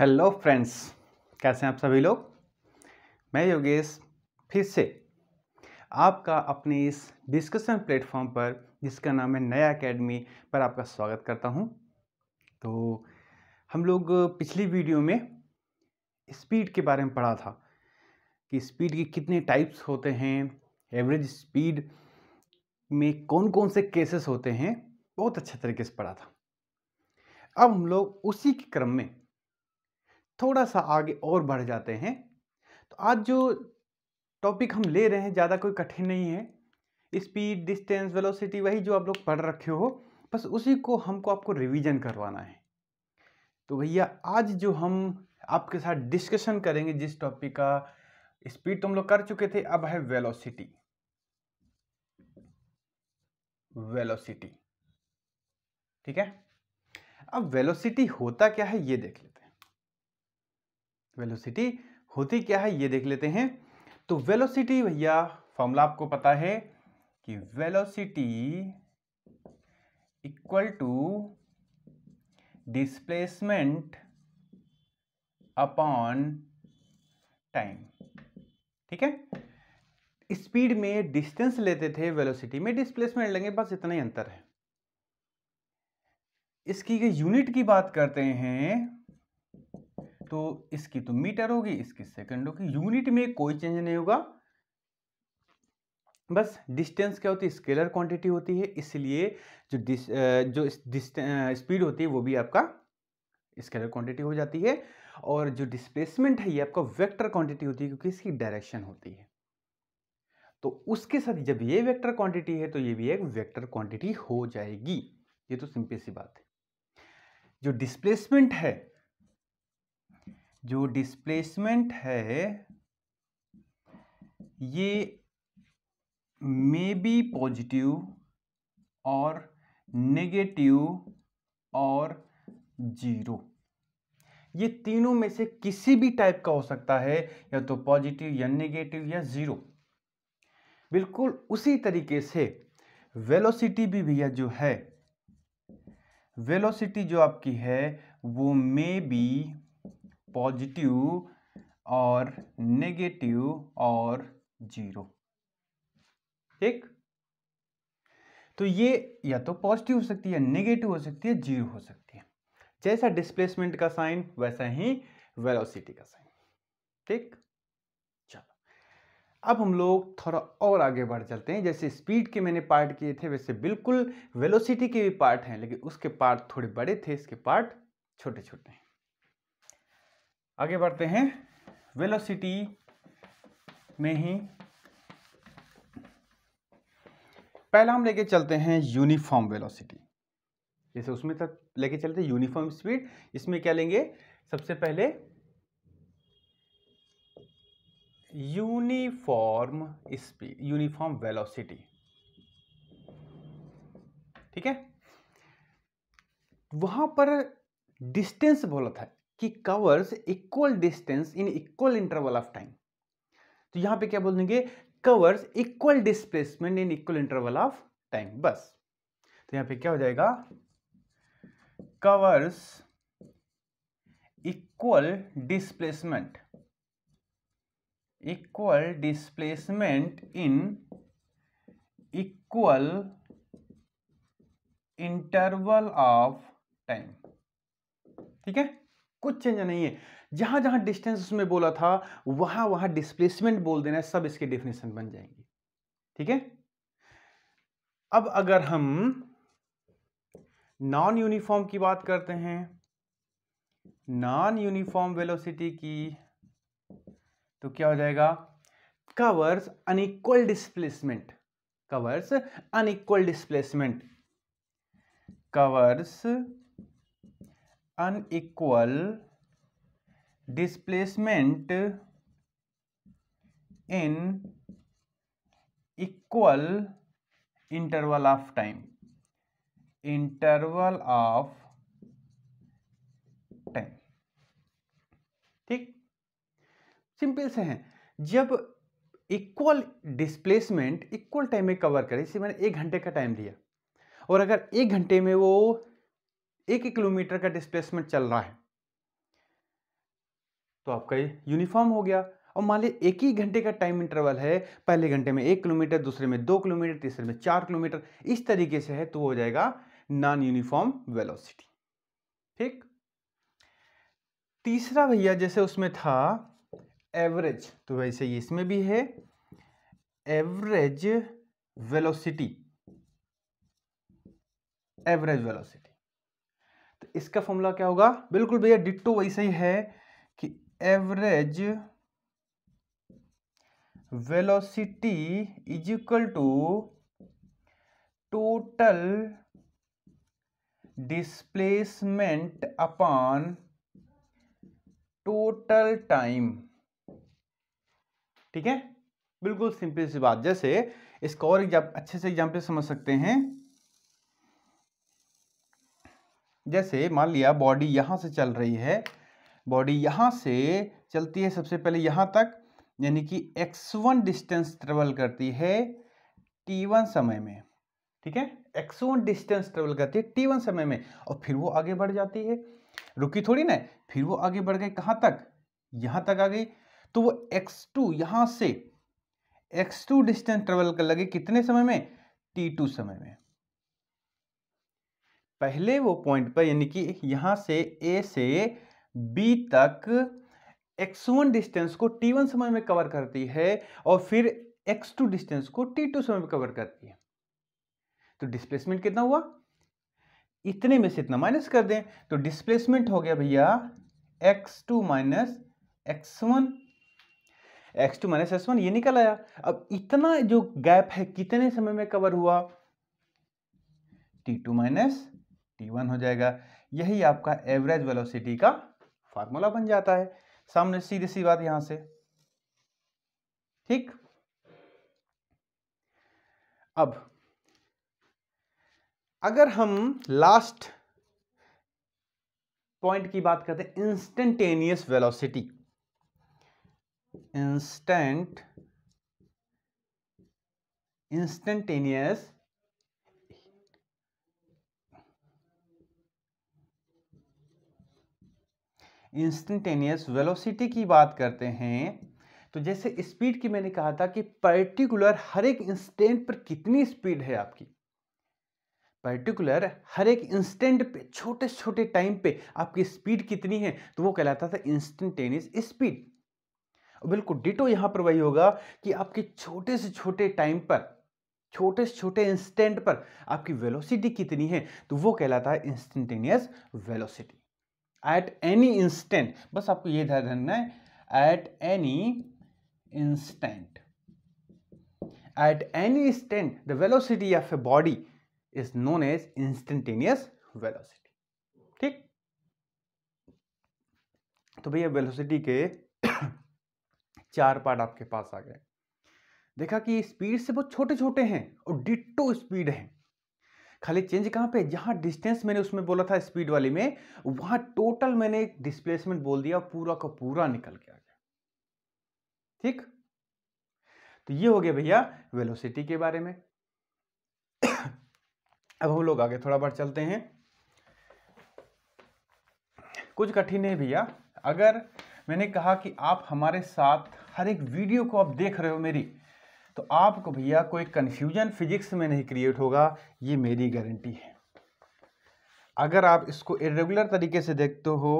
hello friends कैसे हैं आप सभी लोग मैं योगेश फिर से आपका अपने इस डिस्कशन प्लेटफॉर्म पर जिसका नाम है नया एकेडमी पर आपका स्वागत करता हूं तो हम लोग पिछली वीडियो में स्पीड के बारे में पढ़ा था कि स्पीड के कितने टाइप्स होते हैं एवरेज स्पीड में कौन कौन से केसेस होते हैं बहुत अच्छे तरीके से पढ़ा था अब हम लोग उसी के क्रम में थोड़ा सा आगे और बढ़ जाते हैं तो आज जो टॉपिक हम ले रहे हैं ज़्यादा कोई कठिन नहीं है स्पीड डिस्टेंस वेलोसिटी वही जो आप लोग पढ़ रखे हो बस उसी को हमको आपको रिवीजन करवाना है तो भैया आज जो हम आपके साथ डिस्कशन करेंगे जिस टॉपिक का स्पीड तो हम लोग कर चुके थे अब है वेलोसिटी वेलोसिटी ठीक है अब वेलोसिटी होता क्या है ये देख लें वेलोसिटी होती क्या है ये देख लेते हैं तो वेलोसिटी भैया फॉर्मूला आपको पता है कि velocity equal to displacement upon time ठीक है स्पीड में डिस्टेंस लेते थे वेलोसिटी में डिस्प्लेसमेंट लेंगे बस इतना ही अंतर है इसकी यूनिट की बात करते हैं तो इसकी तो मीटर होगी इसकी सेकंड होगी यूनिट में कोई चेंज नहीं होगा बस डिस्टेंस क्या होती है स्केलर क्वांटिटी होती है इसलिए जो डिस जो स्पीड होती है वो भी आपका स्केलर क्वांटिटी हो जाती है और जो डिस्प्लेसमेंट है ये आपका वेक्टर क्वांटिटी होती है क्योंकि इसकी डायरेक्शन होती है तो उसके साथ जब ये वेक्टर क्वांटिटी है तो ये भी एक वेक्टर क्वांटिटी हो जाएगी ये तो सिंपल सी बात है जो डिस्प्लेसमेंट है जो डिस्प्लेसमेंट है ये मे बी पॉजिटिव और नेगेटिव और जीरो ये तीनों में से किसी भी टाइप का हो सकता है या तो पॉजिटिव या नेगेटिव या ज़ीरो बिल्कुल उसी तरीके से वेलोसिटी भी भैया जो है वेलोसिटी जो आपकी है वो मे बी पॉजिटिव और नेगेटिव और जीरो ठीक तो ये या तो पॉजिटिव हो सकती है नेगेटिव हो सकती है जीरो हो सकती है जैसा डिस्प्लेसमेंट का साइन वैसा ही वेलोसिटी का साइन ठीक चलो अब हम लोग थोड़ा और आगे बढ़ चलते हैं जैसे स्पीड के मैंने पार्ट किए थे वैसे बिल्कुल वेलोसिटी के भी पार्ट हैं लेकिन उसके पार्ट थोड़े बड़े थे इसके पार्ट छोटे छोटे हैं आगे बढ़ते हैं वेलोसिटी में ही पहला हम लेके चलते हैं यूनिफॉर्म वेलोसिटी जैसे उसमें तक लेके चलते हैं यूनिफॉर्म स्पीड इसमें क्या लेंगे सबसे पहले यूनिफॉर्म स्पीड यूनिफॉर्म वेलोसिटी ठीक है वहां पर डिस्टेंस बोला था कि covers equal distance in equal interval of time तो यहां पे क्या बोल देंगे covers equal displacement in equal interval of time बस तो यहां पे क्या हो जाएगा covers equal displacement equal displacement in equal interval of time ठीक है कुछ चेंज नहीं है जहां जहां डिस्टेंस उसमें बोला था वहां वहां डिस्प्लेसमेंट बोल देना सब इसके डेफिनेशन बन जाएंगे ठीक है अब अगर हम नॉन यूनिफॉर्म की बात करते हैं नॉन यूनिफॉर्म वेलोसिटी की तो क्या हो जाएगा covers unequal displacement covers unequal displacement covers unequal displacement in equal interval of time interval of time ठीक सिंपल से है जब इक्वल डिस्प्लेसमेंट इक्वल टाइम में कवर करे जैसे मैंने एक घंटे का टाइम दिया और अगर एक घंटे में वो एक एक किलोमीटर का डिस्प्लेसमेंट चल रहा है तो आपका ये यूनिफॉर्म हो गया और मान ली एक ही घंटे का टाइम इंटरवल है पहले घंटे में एक किलोमीटर दूसरे में दो किलोमीटर तीसरे में चार किलोमीटर इस तरीके से है तो हो जाएगा नॉन यूनिफॉर्म वेलोसिटी ठीक तीसरा भैया जैसे उसमें था एवरेज तो वैसे ही इसमें भी है एवरेज वेलोसिटी एवरेज वेलोसिटी इसका फॉर्मूला क्या होगा बिल्कुल भैया डिट्टो वैसे ही है कि average velocity is equal to total displacement upon total time ठीक है बिल्कुल सिंपल सी बात जैसे इसको और एग्जाम अच्छे से एग्जाम्पल समझ सकते हैं जैसे मान लिया बॉडी यहाँ से चल रही है बॉडी यहाँ से चलती है सबसे पहले यहाँ तक यानी कि x1 डिस्टेंस ट्रेवल करती है t1 समय में ठीक है x1 डिस्टेंस ट्रेवल करती है t1 समय में और फिर वो आगे बढ़ जाती है रुकी थोड़ी ना फिर वो आगे बढ़ गई कहाँ तक यहाँ तक आ गई तो वो x2 टू यहाँ से x2 डिस्टेंस ट्रेवल कर लगे कितने समय में t2 समय में पहले वो पॉइंट पर यानी कि यहाँ से ए से बी तक वन डिस्टेंस को वन समय में कवर करती है और फिर टू डिस्टेंस को टू समय में कवर करती है तो डिस्प्लेसमेंट कितना हुआ इतने में से इतना माइनस कर दें तो डिस्प्लेसमेंट हो गया भैया x two minus x one x two minus x one ये निकल आया अब इतना जो गैप है कितने समय में कवर हुआ t two minus t one हो जाएगा यही आपका एवरेज वेलोसिटी का फार्मूला बन जाता है सामने सीधी सी बात यहां से ठीक अब अगर हम लास्ट पॉइंट की बात करते हैं instantaneous velocity instant instantaneous instantaneous velocity की बात करते हैं तो जैसे स्पीड की मैंने कहा था कि पर्टिकुलर हर एक इंस्टेंट पर कितनी स्पीड है आपकी पर्टिकुलर हर एक इंस्टेंट पे छोटे छोटे टाइम पे आपकी स्पीड कितनी है तो वो कहलाता था इंस्टेंटेनियस स्पीड बिल्कुल डिटो यहां पर वही होगा कि आपके छोटे से छोटे टाइम पर छोटे से छोटे इंस्टेंट पर आपकी वेलोसिटी कितनी है तो वो कहलाता है instantaneous velocity at any instant बस आपको यह ध्यान रखना है at any instant at any instant the velocity of a body is known as instantaneous velocity ठीक तो भैया वेलोसिटी के चार पार्ट आपके पास आ गए देखा कि स्पीड से बहुत छोटे छोटे हैं और डिट्टो स्पीड हैं खाली चेंज कहाँ पे जहाँ डिस्टेंस मैंने उसमें बोला था स्पीड वाली में वहाँ टोटल मैंने डिस्प्लेसमेंट बोल दिया पूरा का पूरा निकल के आ गया ठीक तो ये हो गया भैया वेलोसिटी के बारे में अब हम लोग आगे थोड़ा बार चलते हैं कुछ कठिन है भैया अगर मैंने कहा कि आप हमारे साथ हर एक वीडियो को आप देख रहे हो मेरी तो आपको भैया कोई कन्फ्यूजन फिजिक्स में नहीं क्रिएट होगा ये मेरी गारंटी है अगर आप इसको इरेगुलर तरीके से देखते हो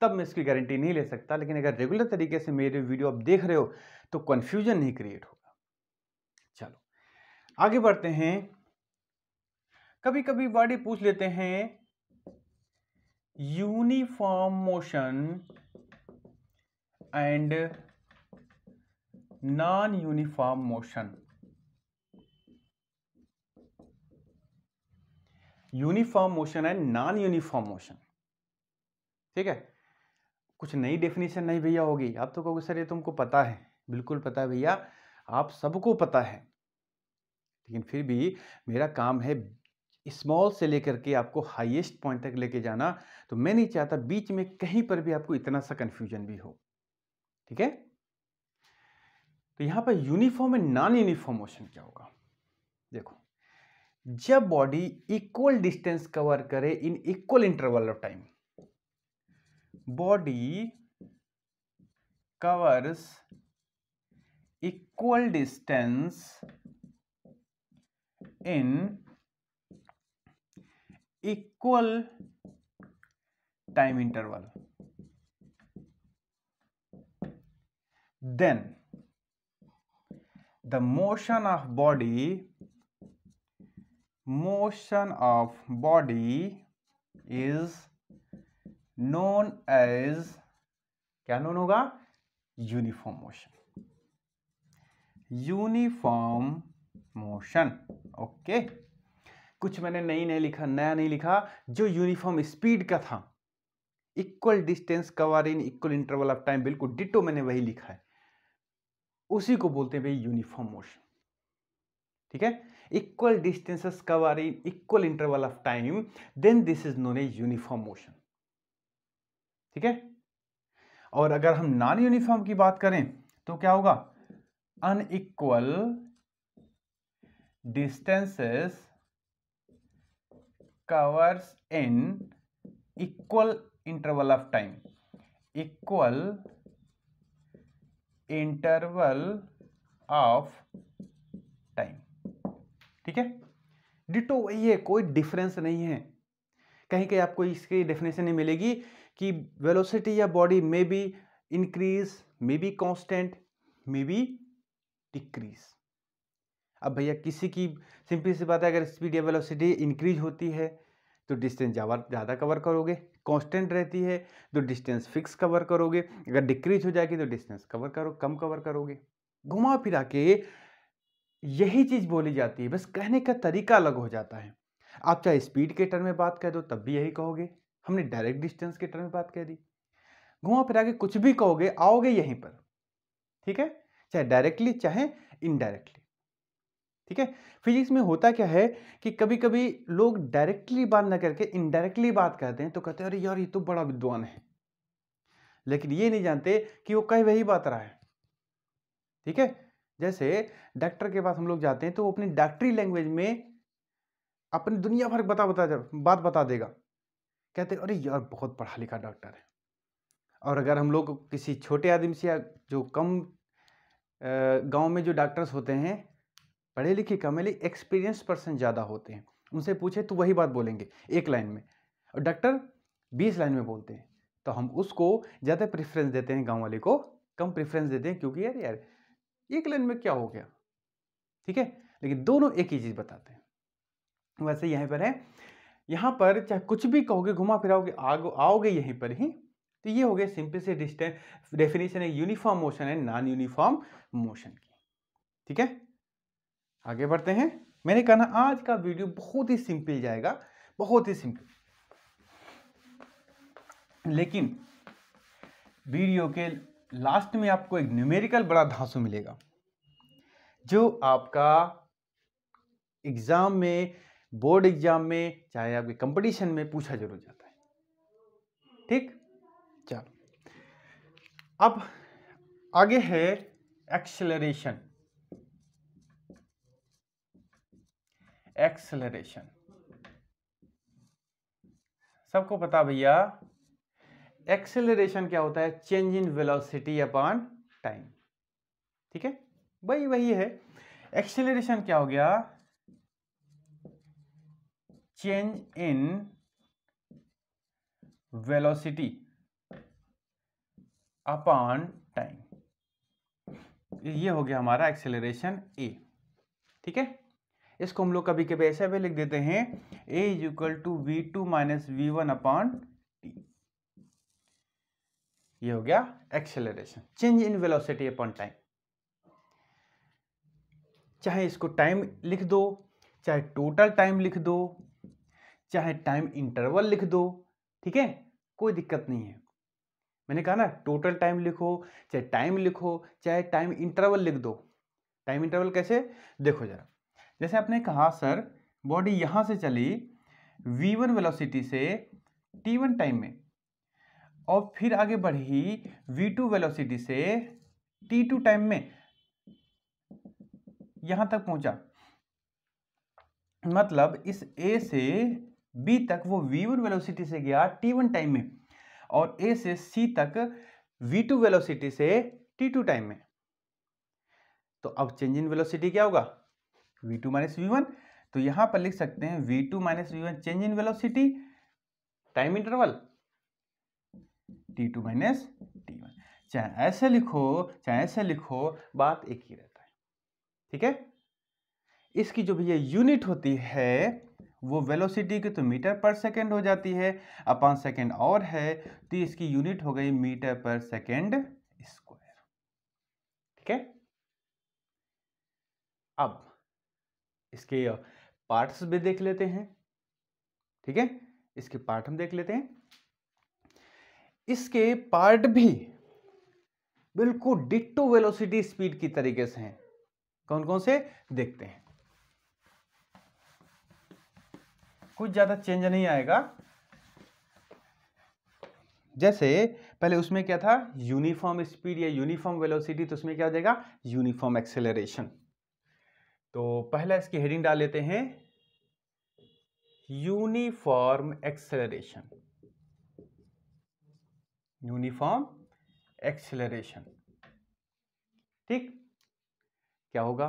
तब मैं इसकी गारंटी नहीं ले सकता लेकिन अगर रेगुलर तरीके से मेरे वीडियो आप देख रहे हो तो कन्फ्यूजन नहीं क्रिएट होगा चलो आगे बढ़ते हैं कभी कभी वर्ड पूछ लेते हैं uniform motion and non uniform motion uniform motion and non uniform motion ठीक है कुछ नई डेफिनेशन नहीं भैया होगी आप तो कहोगे सर ये तुमको पता है बिल्कुल पता है भैया आप सबको पता है लेकिन फिर भी मेरा काम है स्मॉल से लेकर के आपको हाईएस्ट पॉइंट तक लेके जाना तो मैं नहीं चाहता बीच में कहीं पर भी आपको इतना सा कंफ्यूजन भी हो ठीक है तो यहाँ पर uniform and non uniform motion क्या होगा देखो जब बॉडी इक्वल डिस्टेंस कवर करे in equal interval of time body covers equal distance in equal time interval then the motion of body motion of body is known as क्या known होगा uniform motion uniform motion okay कुछ मैंने नई नहीं लिखा नया नहीं लिखा जो यूनिफॉर्म स्पीड का था equal distance cover in equal interval of time बिल्कुल डिटो मैंने वही लिखा है उसी को बोलते हैं भाई यूनिफॉर्म मोशन ठीक है equal distances cover in equal interval of time then this is known a uniform motion ठीक है और अगर हम नॉन यूनिफॉर्म की बात करें तो क्या होगा unequal distances covers in equal interval of time equal interval of time ठीक है डिटो वही है कोई डिफरेंस नहीं है कहीं कहीं आपको इसकी डेफिनेशन नहीं मिलेगी कि वेलोसिटी या body may be increase may be constant may be decrease अब भैया किसी की सिंपली सी बात है अगर स्पीड या वेलोसिटी इंक्रीज होती है तो डिस्टेंस ज़्यादा कवर करोगे कांस्टेंट रहती है तो डिस्टेंस फिक्स कवर करोगे अगर डिक्रीज हो जाएगी तो डिस्टेंस कवर करो कम कवर करोगे घुमा फिरा के यही चीज़ बोली जाती है बस कहने का तरीका अलग हो जाता है आप चाहे स्पीड के टर्म में बात कह दो तब भी यही कहोगे हमने डायरेक्ट डिस्टेंस के टर्म में बात कह दी घुमा फिरा के कुछ भी कहोगे आओगे यहीं पर ठीक है चाहे डायरेक्टली चाहे इनडायरेक्टली ठीक है फिजिक्स में होता क्या है कि कभी कभी लोग डायरेक्टली बात ना करके इनडायरेक्टली बात करते हैं तो कहते हैं अरे यार ये तो बड़ा विद्वान है लेकिन ये नहीं जानते कि वो कह वही बात रहा है ठीक है जैसे डॉक्टर के पास हम लोग जाते हैं तो वो अपनी डॉक्टरी लैंग्वेज में अपनी दुनिया भर बता बता बात बता देगा कहते अरे यार बहुत पढ़ा लिखा डॉक्टर है और अगर हम लोग किसी छोटे आदमी से या जो कम गांव में जो डॉक्टर्स होते हैं पढ़े लिखे कम है एक्सपीरियंस पर्सन ज़्यादा होते हैं उनसे पूछे तो वही बात बोलेंगे एक लाइन में और डॉक्टर बीस लाइन में बोलते हैं तो हम उसको ज़्यादा प्रेफरेंस देते हैं गाँव वाले को कम प्रेफरेंस देते हैं क्योंकि यार यार एक लाइन में क्या हो गया ठीक है लेकिन दोनों एक ही चीज़ बताते हैं वैसे यहीं पर है यहाँ पर चाहे कुछ भी कहोगे घुमा फिराओगे आगे आओगे यहीं पर ही तो ये हो गया सिंपल से डिस्टेंस डेफिनेशन है यूनिफॉर्म मोशन है नॉन यूनिफॉर्म मोशन की ठीक है आगे बढ़ते हैं मैंने कहा ना आज का वीडियो बहुत ही सिंपल जाएगा बहुत ही सिंपल लेकिन वीडियो के लास्ट में आपको एक न्यूमेरिकल बड़ा धांसू मिलेगा जो आपका एग्ज़ाम में बोर्ड एग्ज़ाम में चाहे आपके कंपटीशन में पूछा जरूर जाता है ठीक चलो अब आगे है एक्सेलरेशन एक्सेलरेशन सबको पता भैया एक्सेलरेशन क्या होता है change in velocity upon time ठीक है वही वही है एक्सेलरेशन क्या हो गया change in velocity upon time ये हो गया हमारा एक्सेलरेशन ए ठीक है इसको हम लोग कभी कभी ऐसा भी लिख देते हैं a is equal to v two minus v one upon t ये हो गया acceleration change in velocity upon time चाहे इसको टाइम लिख दो चाहे टोटल टाइम लिख दो चाहे टाइम इंटरवल लिख दो ठीक है कोई दिक्कत नहीं है मैंने कहा ना टोटल टाइम लिखो चाहे टाइम लिखो चाहे टाइम इंटरवल लिख दो टाइम इंटरवल कैसे देखो जरा जैसे आपने कहा सर बॉडी यहाँ से चली वी वन वेलोसिटी से टी वन टाइम में और फिर आगे बढ़ी वी टू वेलोसिटी से टी टू टाइम में यहाँ तक पहुँचा मतलब इस ए से बी तक वो वी वन वेलोसिटी से गया टी वन टाइम में और ए से सी तक वी टू वेलोसिटी से टी टू टाइम में तो अब चेंज इन वेलोसिटी क्या होगा v2 to minus v one तो यहां पर लिख सकते हैं v two minus v one change in velocity time interval t two minus t चाहे ऐसे लिखो चाहे ऐसे लिखो बात एक ही रहता है ठीक है इसकी जो भैया यूनिट होती है वो वेलोसिटी की तो मीटर पर सेकेंड हो जाती है अपॉन सेकेंड और है तो इसकी यूनिट हो गई मीटर पर सेकेंड स्क्वायर ठीक है अब इसके पार्ट्स भी देख लेते हैं ठीक है इसके पार्ट हम देख लेते हैं इसके पार्ट भी बिल्कुल डिट्टो वेलोसिटी स्पीड की तरीके से हैं कौन कौन से देखते हैं कुछ ज़्यादा चेंज नहीं आएगा जैसे पहले उसमें क्या था यूनिफॉर्म स्पीड या यूनिफॉर्म वेलोसिटी तो उसमें क्या हो जाएगा यूनिफॉर्म एक्सेलरेशन तो पहला इसकी हेडिंग डाल लेते हैं यूनिफॉर्म एक्सेलरेशन यूनिफॉर्म एक्सेलरेशन ठीक क्या होगा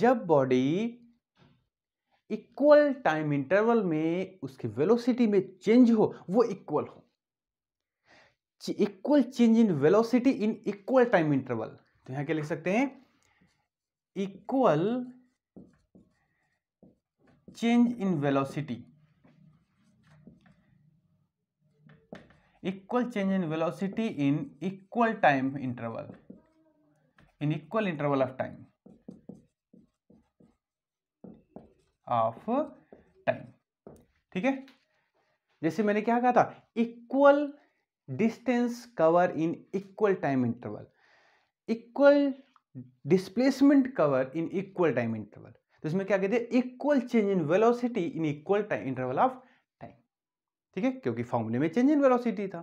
जब बॉडी इक्वल टाइम इंटरवल में उसकी वेलोसिटी में चेंज हो वो इक्वल हो equal change in velocity in equal time interval तो यहां क्या लिख सकते हैं equal change in velocity equal change in velocity in equal time interval in equal interval of time of time ठीक है जैसे मैंने क्या कहा था equal distance cover in equal time interval equal displacement cover in equal time interval तो इसमें क्या कहते हैं equal change in velocity in equal time interval of time ठीक है क्योंकि फॉर्मूले में चेंज इन वेलोसिटी था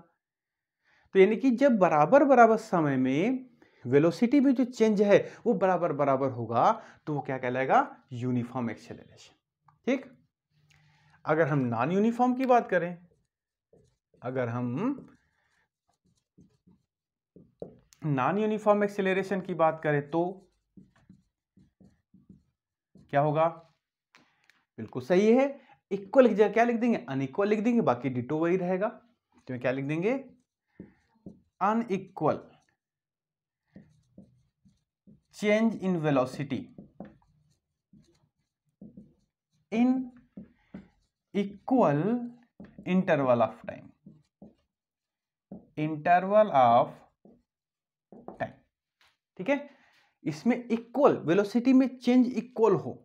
तो यानी कि जब बराबर बराबर समय में वेलोसिटी में जो चेंज है वो बराबर बराबर होगा तो वो क्या कहलाएगा यूनिफॉर्म एक्सेलरेशन ठीक अगर हम नॉन यूनिफॉर्म की बात करें अगर हम नॉन यूनिफॉर्म एक्सेलरेशन की बात करें तो क्या होगा बिल्कुल सही है इक्वल लिख जगह क्या लिख देंगे अनइक्वल लिख देंगे बाकी डिटो वही रहेगा तो क्या लिख देंगे unequal change in velocity in equal interval of time interval of ठीक है इसमें इक्वल वेलोसिटी में चेंज इक्वल हो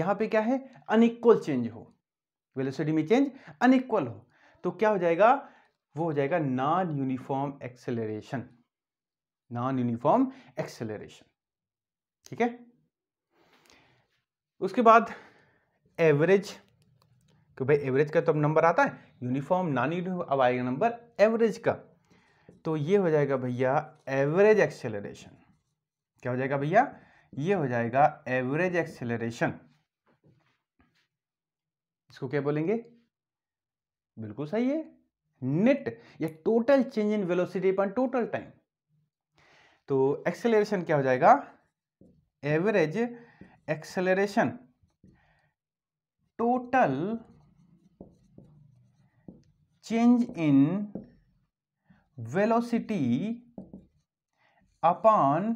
यहां पे क्या है अनइक्वल चेंज हो वेलोसिटी में चेंज अनइक्वल हो तो क्या हो जाएगा वो हो जाएगा non uniform acceleration non uniform acceleration ठीक है उसके बाद एवरेज कि भाई एवरेज का तो अब नंबर आता है यूनिफॉर्म नॉन यूनिफॉर्म अब आएगा नंबर एवरेज का तो ये हो जाएगा भैया एवरेज एक्सेलरेशन क्या हो जाएगा भैया ये हो जाएगा एवरेज एक्सेलरेशन इसको क्या बोलेंगे बिल्कुल सही है नेट या टोटल चेंज इन वेलोसिटी पर टोटल टाइम तो एक्सेलरेशन क्या हो जाएगा average acceleration total change in velocity upon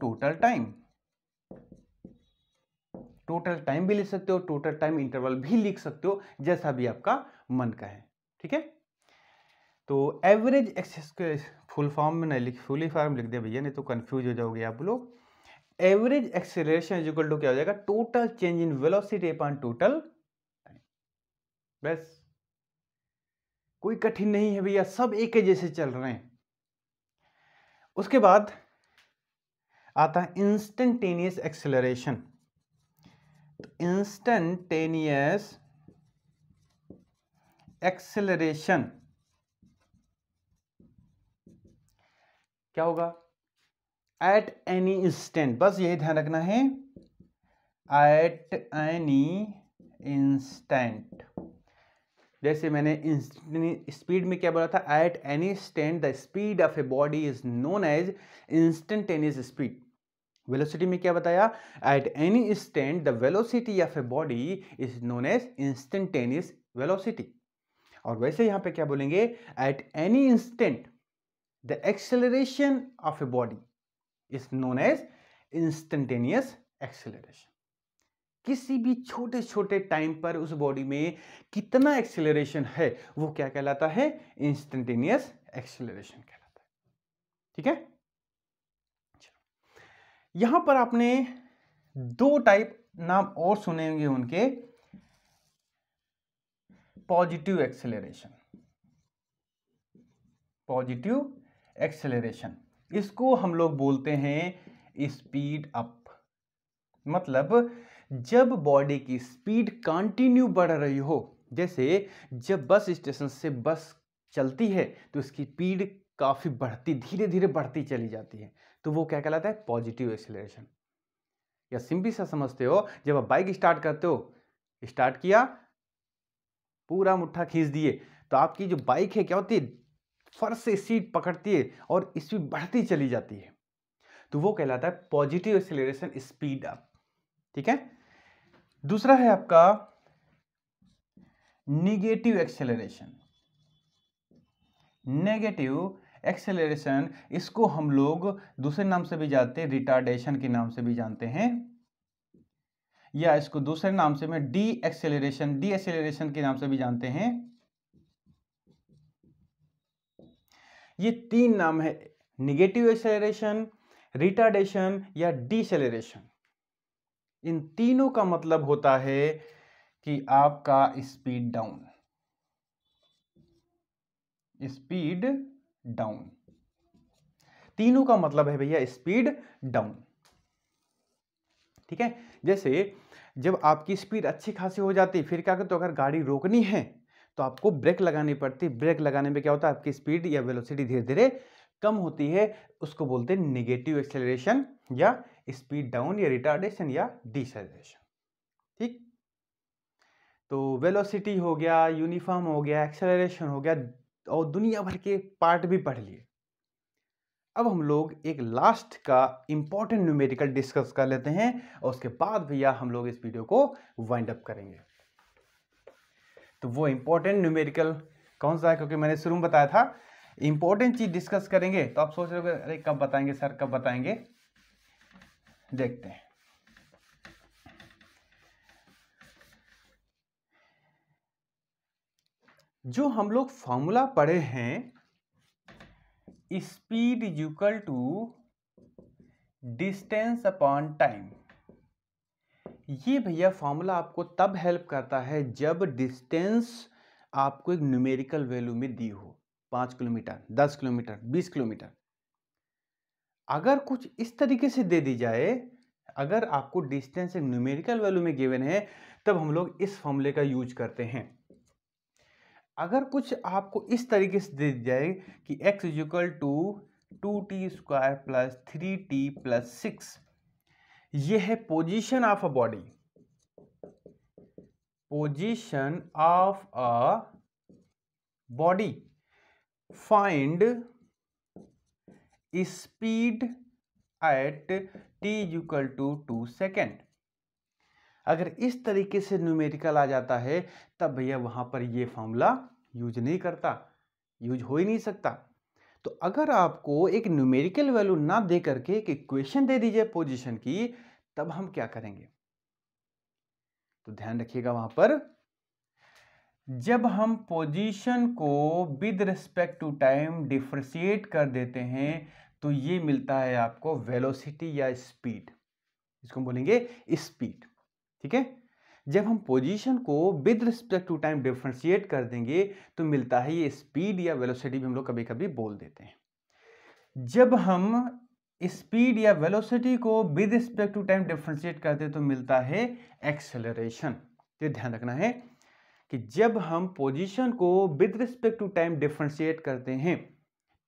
total time total time भी लिख सकते हो टोटल टाइम इंटरवल भी लिख सकते हो जैसा भी आपका मन का है ठीक है तो एवरेज एक्सेस के फुल फॉर्म में नहीं लिख फुली फॉर्म लिख दिया भैया नहीं तो कंफ्यूज हो जाओगे आप लोग average acceleration is equal to क्या हो जाएगा total change in velocity upon total बस कोई कठिन नहीं है भैया सब एक जैसे चल रहे हैं उसके बाद आता है इंस्टेंटेनियस एक्सेलरेशन तो इंस्टेंटेनियस एक्सेलरेशन क्या होगा एट एनी इंस्टेंट बस यही ध्यान रखना है एट एनी इंस्टेंट जैसे मैंने स्पीड में क्या बोला था at any instant the speed of a body is known as instantaneous speed velocity में क्या बताया at any instant the velocity of a body is known as instantaneous velocity और वैसे यहां पे क्या बोलेंगे at any instant the acceleration of a body is known as instantaneous acceleration किसी भी छोटे छोटे टाइम पर उस बॉडी में कितना एक्सेलरेशन है वो क्या कहलाता है इंस्टेंटेनियस एक्सेलरेशन कहलाता है ठीक है यहां पर आपने दो टाइप नाम और सुने होंगे उनके पॉजिटिव एक्सेलरेशन पॉजिटिव एक्सेलरेशन इसको हम लोग बोलते हैं स्पीड अप मतलब जब बॉडी की स्पीड कंटिन्यू बढ़ रही हो जैसे जब बस स्टेशन से बस चलती है तो उसकी स्पीड काफ़ी बढ़ती धीरे धीरे बढ़ती चली जाती है तो वो क्या कहलाता है पॉजिटिव एक्सेलरेशन या सिंपली सा समझते हो जब आप बाइक स्टार्ट करते हो स्टार्ट किया पूरा मुट्ठा खींच दिए तो आपकी जो बाइक है क्या होती है फर्श से सीट पकड़ती है और स्पीड बढ़ती चली जाती है तो वो कहलाता है पॉजिटिव एक्सेलरेशन स्पीड अप ठीक है दूसरा है आपका निगेटिव एक्सेलरेशन नेगेटिव एक्सेलरेशन इसको हम लोग दूसरे नाम से भी जानते हैं रिटार्डेशन के नाम से भी जानते हैं या इसको दूसरे नाम से मैं डी एक्सेलरेशन डी एक्सेलरेशन के नाम से भी जानते हैं ये तीन नाम है निगेटिव एक्सेलरेशन रिटार्डेशन या डीसेलरेशन इन तीनों का मतलब होता है कि आपका स्पीड डाउन स्पीड डाउन तीनों का मतलब है भैया स्पीड डाउन ठीक है जैसे जब आपकी स्पीड अच्छी खासी हो जाती फिर क्या करते तो अगर गाड़ी रोकनी है तो आपको ब्रेक लगानी पड़ती ब्रेक लगाने में क्या होता है आपकी स्पीड या वेलोसिटी धीरे धीरे कम होती है उसको बोलते हैं निगेटिव एक्सेलरेशन या स्पीड डाउन या रिटार्डेशन या डिसलेशन ठीक तो वेलोसिटी हो गया यूनिफॉर्म हो गया एक्सेलरेशन हो गया और दुनिया भर के पार्ट भी पढ़ लिए अब हम लोग एक लास्ट का इम्पॉर्टेंट न्यूमेरिकल डिस्कस कर लेते हैं और उसके बाद भैया हम लोग इस वीडियो को वाइंड अप करेंगे तो वो इंपॉर्टेंट न्यूमेरिकल कौन सा है क्योंकि मैंने शुरू में बताया था इम्पॉर्टेंट चीज़ डिस्कस करेंगे तो आप सोच रहे हो अरे कब बताएंगे सर कब बताएंगे देखते हैं जो हम लोग फॉर्मूला पढ़े हैं speed equal to distance upon time ये भैया फॉर्मूला आपको तब हेल्प करता है जब डिस्टेंस आपको एक न्यूमेरिकल वैल्यू में दी हो पाँच किलोमीटर दस किलोमीटर बीस किलोमीटर अगर कुछ इस तरीके से दे दी जाए अगर आपको डिस्टेंस एक न्यूमेरिकल वैल्यू में गिवन है तब हम लोग इस फॉर्मूले का यूज करते हैं अगर कुछ आपको इस तरीके से दे दी जाए कि x is equal to two t square plus three t plus six ये है position of a body position of a body find speed at t equal to two second अगर इस तरीके से न्यूमेरिकल आ जाता है तब भैया वहां पर ये फॉर्मूला यूज नहीं करता यूज हो ही नहीं सकता तो अगर आपको एक न्यूमेरिकल वैल्यू ना दे करके एक इक्वेशन दे दीजिए पोजीशन की तब हम क्या करेंगे तो ध्यान रखिएगा वहां पर जब हम पोजीशन को with respect to time differentiate कर देते हैं तो ये मिलता है आपको वेलोसिटी या स्पीड इसको हम बोलेंगे स्पीड ठीक है जब हम पोजीशन को with respect to time differentiate कर देंगे तो मिलता है ये स्पीड या वेलोसिटी भी हम लोग कभी कभी बोल देते हैं जब हम स्पीड या वेलोसिटी को with respect to time differentiate करते हैं तो मिलता है एक्सेलरेशन ये ध्यान रखना है कि जब हम पोजीशन को with respect to time differentiate करते हैं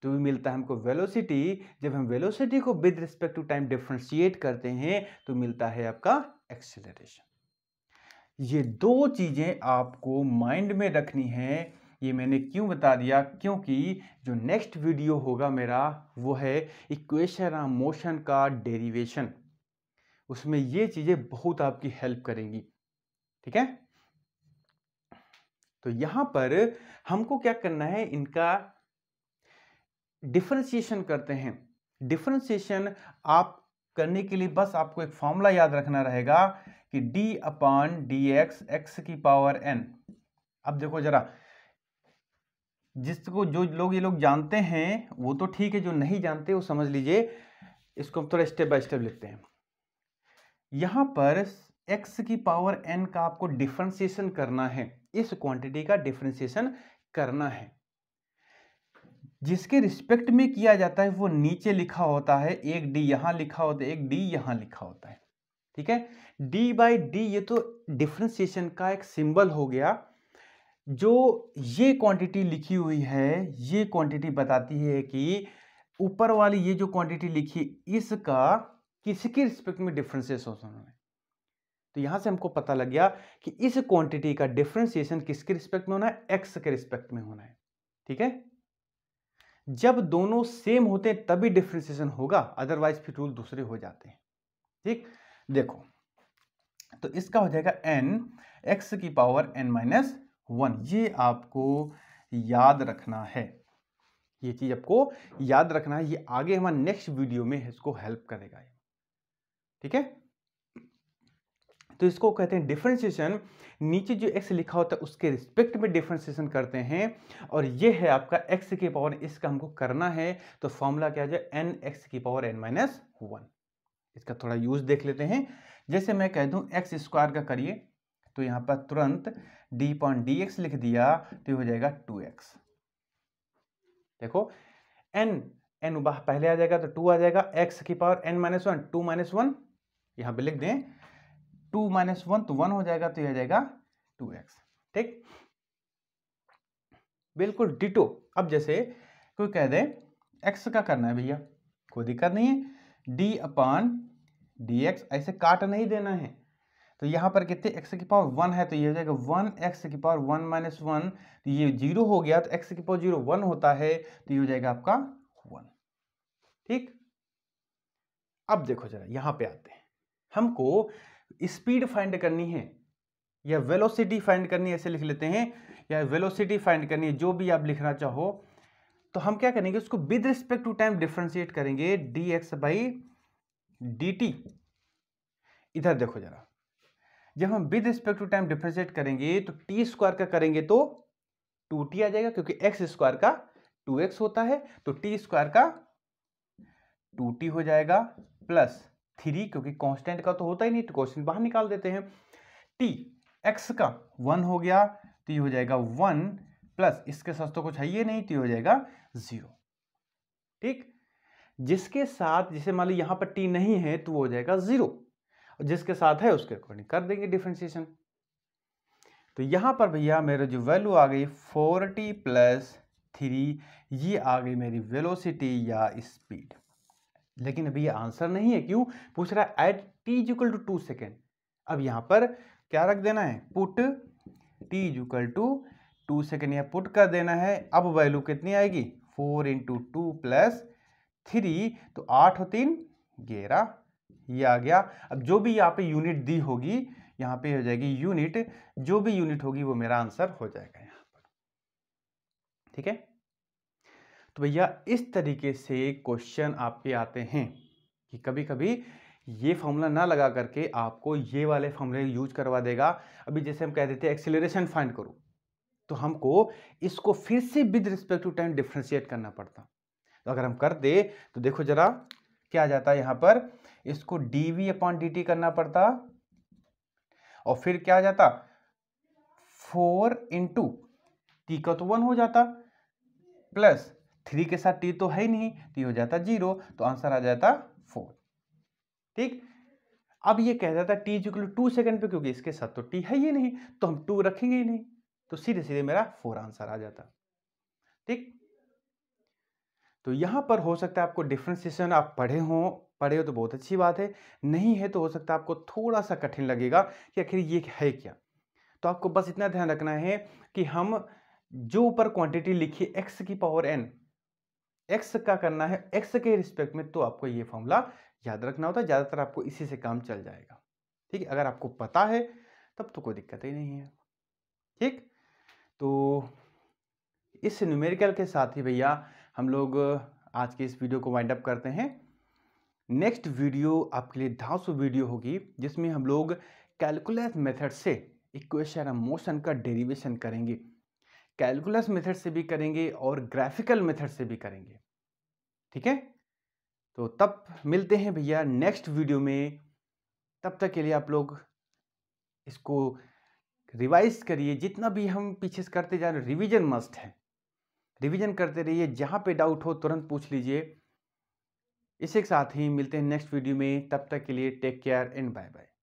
तो भी मिलता है हमको वेलोसिटी जब हम वेलोसिटी को with respect to time differentiate करते हैं तो मिलता है आपका एक्सेलरेशन ये दो चीज़ें आपको माइंड में रखनी है ये मैंने क्यों बता दिया क्योंकि जो नेक्स्ट वीडियो होगा मेरा वो है इक्वेशन ऑफ मोशन का डेरिवेशन उसमें ये चीज़ें बहुत आपकी हेल्प करेंगी ठीक है तो यहाँ पर हमको क्या करना है इनका डिफ्रेंशिएशन करते हैं डिफ्रेंसीशन आप करने के लिए बस आपको एक फॉर्मूला याद रखना रहेगा कि d upon d x x की पावर n अब देखो जरा जिसको जो लोग ये लोग जानते हैं वो तो ठीक है जो नहीं जानते वो समझ लीजिए इसको हम थोड़ा स्टेप बाय स्टेप लिखते हैं यहां पर x की पावर n का आपको डिफ्रेंशिएशन करना है इस क्वांटिटी का डिफ्रेंशिएशन करना है जिसके रिस्पेक्ट में किया जाता है वो नीचे लिखा होता है एक डी यहाँ लिखा होता है एक डी यहाँ लिखा होता है ठीक है डी बाई डी ये तो डिफ्रेंसिएशन का एक सिंबल हो गया जो ये क्वांटिटी लिखी हुई है ये क्वांटिटी बताती है कि ऊपर वाली ये जो क्वांटिटी लिखी इसका किसके रिस्पेक्ट में डिफ्रेंसिएशन है तो यहाँ से हमको पता लग गया कि इस क्वांटिटी का डिफ्रेंसिएशन किसके रिस्पेक्ट में होना है एक्स के रिस्पेक्ट में होना है ठीक है जब दोनों सेम होते हैं तभी डिफ्रेंसिएशन होगा अदरवाइज फिर रूल दूसरे हो जाते हैं ठीक देखो तो इसका हो जाएगा एन एक्स की पावर एन माइनस वन ये आपको याद रखना है ये चीज़ आपको याद रखना है ये आगे हमारे नेक्स्ट वीडियो में इसको हेल्प करेगा ठीक है तो इसको कहते हैं डिफ्रेंसिएशन नीचे जो एक्स लिखा होता है उसके रिस्पेक्ट में डिफ्रेंसिएशन करते हैं और ये है आपका एक्स की पावर इसका हमको करना है तो फॉर्मूला क्या है एन एक्स की पावर एन माइनस वन इसका थोड़ा यूज देख लेते हैं जैसे मैं कह दूँ एक्स स्क्वायर का करिए तो यहाँ पर तुरंत डी पॉइंट डी एक्स लिख दिया तो हो जाएगा टू एक्स देखो एन एन पहले आ जाएगा तो टू आ जाएगा एक्स की power n minus one two minus one यहां पर लिख दें टू माइनस वन तो वन हो जाएगा तो यह जाएगा टू एक्स ठीक बिल्कुल डिटो अब जैसे कोई कह दे एक्स का करना है भैया कोई दिक्कत नहीं है डी अपान डी एक्स ऐसे काट नहीं देना है तो यहाँ पर कितने एक्स की पावर वन है तो ये हो जाएगा वन एक्स की पावर वन माइनस वन तो ये जीरो हो गया तो एक्स की पावर जीरो वन होता है तो ये हो जाएगा आपका वन ठीक अब देखो जरा यहाँ पे आते हैं हमको स्पीड फाइंड करनी है या वेलोसिटी फाइंड करनी है ऐसे लिख लेते हैं या वेलोसिटी फाइंड करनी है जो भी आप लिखना चाहो तो हम क्या करेंगे उसको with respect to time differentiate करेंगे d x by d t इधर देखो जरा जब हम with respect to time differentiate करेंगे तो टी स्क्वायर का करेंगे तो टू टी आ जाएगा क्योंकि एक्स स्क्वायर का टू एक्स होता है तो टी स्क्वायर का टू टी हो जाएगा प्लस थ्री क्योंकि कांस्टेंट का तो होता ही नहीं तो क्वेश्चन बाहर निकाल देते हैं टी एक्स का वन हो गया तो ये हो जाएगा वन प्लस इसके साथ तो कुछ है ये नहीं तो ये हो जाएगा जीरो ठीक जिसके साथ जिसे मान लो यहां पर टी नहीं है तो वो हो जाएगा जीरो और जिसके साथ है उसके अकॉर्डिंग कर देंगे डिफ्रेंसिएशन तो यहां पर भैया मेरा जो वैल्यू आ गई फोर टी प्लस थ्री ये आ गई मेरी वेलोसिटी या स्पीड लेकिन अभी ये आंसर नहीं है क्यों पूछ रहा है at t is equal to two second अब यहाँ पर क्या रख देना है put t is equal to two second या पुट कर देना है अब वैल्यू कितनी आएगी four into two plus three तो आठ और तीन ग्यारह ये आ गया अब जो भी यहाँ पे यूनिट दी होगी यहाँ पे हो जाएगी यूनिट जो भी यूनिट होगी वो मेरा आंसर हो जाएगा यहाँ पर ठीक है तो भैया इस तरीके से क्वेश्चन आपके आते हैं कि कभी कभी ये फॉर्मूला ना लगा करके आपको ये वाले फॉर्मूले यूज करवा देगा अभी जैसे हम कह देते हैं एक्सिलेशन फाइंड करो तो हमको इसको फिर से with respect to time differentiate करना पड़ता तो अगर हम कर दे तो देखो जरा क्या आ जाता है यहाँ पर इसको d v upon d t करना पड़ता और फिर क्या आ जाता फोर इंटू टी का तो वन हो जाता प्लस थ्री के साथ टी तो है ही नहीं टी हो जाता जीरो तो आंसर आ जाता फोर ठीक अब ये कह जाता है टी जो टू सेकेंड पे क्योंकि इसके साथ तो टी है ही नहीं तो हम टू रखेंगे ही नहीं तो सीधे सीधे मेरा फोर आंसर आ जाता ठीक तो यहां पर हो सकता है आपको डिफ्रेंसिएशन आप पढ़े हो पढ़े हो तो बहुत अच्छी बात है नहीं है तो हो सकता है आपको थोड़ा सा कठिन लगेगा कि आखिर ये है क्या तो आपको बस इतना ध्यान रखना है कि हम जो ऊपर क्वांटिटी लिखी एक्स की पावर एन एक्स का करना है एक्स के रिस्पेक्ट में तो आपको ये फॉर्मूला याद रखना होता है ज़्यादातर आपको इसी से काम चल जाएगा ठीक है अगर आपको पता है तब तो कोई दिक्कत ही नहीं है ठीक तो इस न्यूमेरिकल के साथ ही भैया हम लोग आज के इस वीडियो को वाइंड अप करते हैं नेक्स्ट वीडियो आपके लिए धांसु वीडियो होगी जिसमें हम लोग कैलकुलेट मेथड से इक्वेशन और मोशन का डेरिवेशन करेंगे कैलकुलस मेथड से भी करेंगे और ग्राफिकल मेथड से भी करेंगे ठीक है तो तब मिलते हैं भैया नेक्स्ट वीडियो में तब तक के लिए आप लोग इसको रिवाइज करिए जितना भी हम पीछे से करते जा रहे रिविजन मस्ट है रिविजन करते रहिए जहाँ पे डाउट हो तुरंत पूछ लीजिए इसी के साथ ही मिलते हैं नेक्स्ट वीडियो में तब तक के लिए take care and bye bye